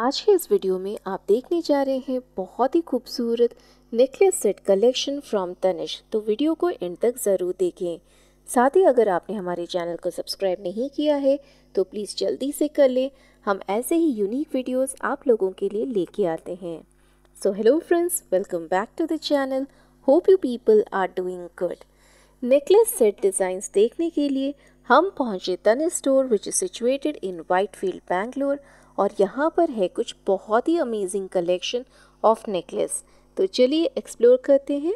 आज के इस वीडियो में आप देखने जा रहे हैं बहुत ही खूबसूरत necklace set collection from Tanishq तो वीडियो को एंड तक ज़रूर देखें साथ ही अगर आपने हमारे चैनल को सब्सक्राइब नहीं किया है तो प्लीज़ जल्दी से कर लें हम ऐसे ही यूनिक वीडियोस आप लोगों के लिए लेके आते हैं so hello friends welcome back to the channel hope you people are doing good necklace set designs देखने के लिए हम पहुँचे Tanishq store which is situated in Whitefield Bangalore और यहाँ पर है कुछ बहुत ही अमेजिंग कलेक्शन ऑफ नेकलेस तो चलिए एक्सप्लोर करते हैं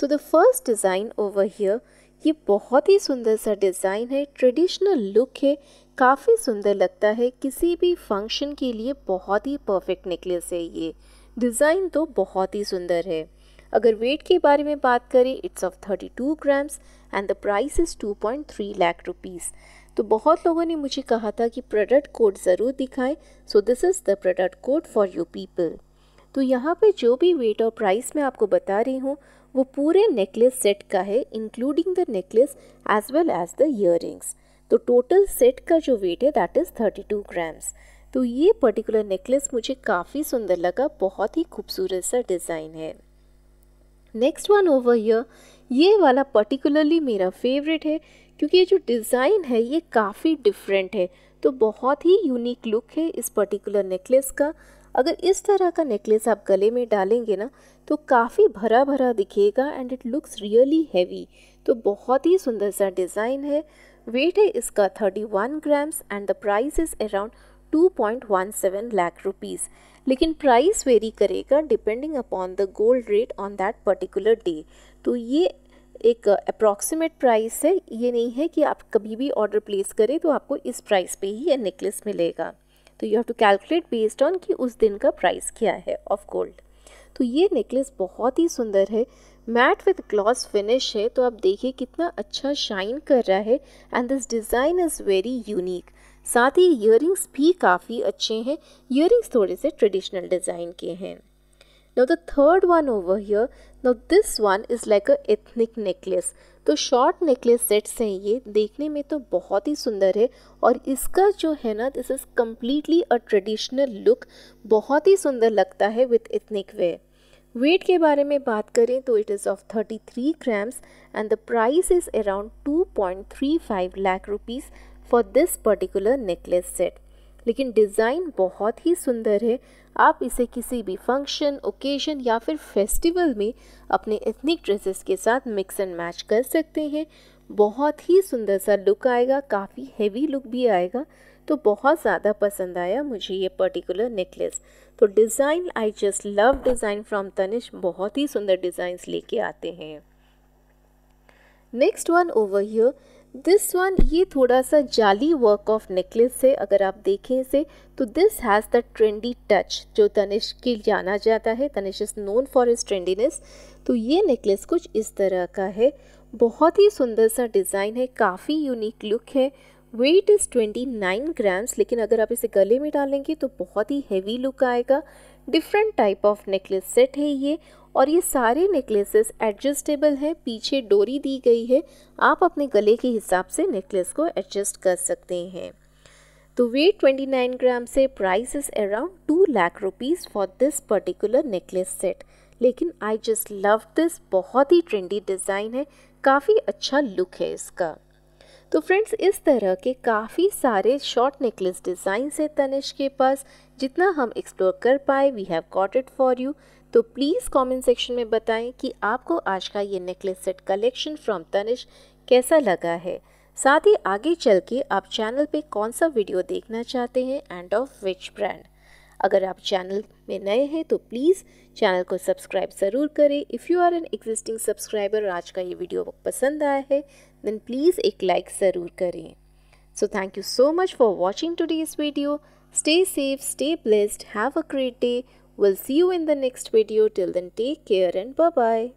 so the first design over here ये बहुत ही सुंदर सा डिज़ाइन है ट्रेडिशनल लुक है काफ़ी सुंदर लगता है किसी भी फंक्शन के लिए बहुत ही परफेक्ट नेकलेस है ये डिज़ाइन तो बहुत ही सुंदर है अगर वेट के बारे में बात करें it's of 32 grams and the price is 2.3 lakh rupees तो बहुत लोगों ने मुझे कहा था कि प्रोडक्ट कोड ज़रूर दिखाएं so this is the product code for you people तो यहाँ पे जो भी वेट और प्राइस मैं आपको बता रही हूँ वो पूरे नेकलेस सेट का है including the necklace as well as the ear तो टोटल सेट का जो वेट है that is thirty two grams तो ये पर्टिकुलर नेकलेस मुझे काफ़ी सुंदर लगा बहुत ही खूबसूरत सा डिज़ाइन है नेक्स्ट वन ओवर ईयर ये वाला पर्टिकुलरली मेरा फेवरेट है क्योंकि ये जो डिज़ाइन है ये काफ़ी डिफरेंट है तो बहुत ही यूनिक लुक है इस पर्टिकुलर नेकलेस का अगर इस तरह का नेकलेस आप गले में डालेंगे ना तो काफ़ी भरा भरा दिखेगा and it looks really heavy तो बहुत ही सुंदर सा डिज़ाइन है वेट है इसका 31 grams and the price is around 2.17 lakh rupees लेकिन प्राइस वेरी करेगा depending upon the gold rate on that particular day तो ये एक अप्रॉक्सीमेट प्राइस है ये नहीं है कि आप कभी भी ऑर्डर प्लेस करें तो आपको इस प्राइस पे ही ये नेकलेस मिलेगा तो you have to calculate based on कि उस दिन का प्राइस क्या है ऑफ गोल्ड तो ये नेकलेस बहुत ही सुंदर है मैट विथ ग्लॉस फिनिश है तो आप देखिए कितना अच्छा शाइन कर रहा है and this design is very unique साथ ही ईयर भी काफ़ी अच्छे हैं ईयर थोड़े से ट्रेडिशनल डिज़ाइन के हैं now the third one over here now this one is like a ethnic necklace तो शॉर्ट नेकलेस सेट्स हैं ये देखने में तो बहुत ही सुंदर है और इसका जो है ना this is completely a traditional look बहुत ही सुंदर लगता है विथ इथनिक वे वेट के बारे में बात करें तो it is of 33 grams and the price is around 2.35 lakh rupees for this particular necklace set लेकिन डिज़ाइन बहुत ही सुंदर है आप इसे किसी भी फंक्शन ओकेजन या फिर फेस्टिवल में अपने एथनिक ड्रेसेस के साथ मिक्स एंड मैच कर सकते हैं बहुत ही सुंदर सा लुक आएगा काफ़ी हेवी लुक भी आएगा तो बहुत ज़्यादा पसंद आया मुझे ये पर्टिकुलर नेकलेस तो design I just love design from Tanishq बहुत ही सुंदर डिज़ाइंस लेके आते हैं next one over here this one ये थोड़ा सा जाली वर्क ऑफ नेकलेस है अगर आप देखें इसे तो this has the trendy touch जो तनिष के जाना जाता है Tanishq is known for its trendiness तो ये नेकलेस कुछ इस तरह का है बहुत ही सुंदर सा डिज़ाइन है काफ़ी यूनिक लुक है वेट इज़ 29 ग्राम्स लेकिन अगर आप इसे गले में डालेंगे तो बहुत ही हैवी लुक आएगा different type of necklace set है ये और ये सारे नेकलेसेस एडजस्टेबल हैं पीछे डोरी दी गई है आप अपने गले के हिसाब से नेकलेस को एडजस्ट कर सकते हैं तो वेट 29 ग्राम से price is around two lakh rupees for this particular necklace set लेकिन आई जस्ट लव दिस बहुत ही ट्रेंडी डिज़ाइन है काफ़ी अच्छा लुक है इसका तो फ्रेंड्स इस तरह के काफ़ी सारे शॉर्ट नेकलेस डिज़ाइन है तनिष के पास जितना हम एक्सप्लोर कर पाए we have caught it for you तो प्लीज़ कमेंट सेक्शन में बताएं कि आपको आज का ये necklace set collection from Tanishq कैसा लगा है साथ ही आगे चल के आप चैनल पे कौन सा वीडियो देखना चाहते हैं एंड ऑफ विच ब्रांड अगर आप चैनल में नए हैं तो प्लीज़ चैनल को सब्सक्राइब ज़रूर करें if you are an existing subscriber आज का ये वीडियो पसंद आया है then please एक like ज़रूर karein. So thank you so much for watching today's video. Stay safe, stay blessed, have a great day. We'll see you in the next video. Till then, take care and bye-bye.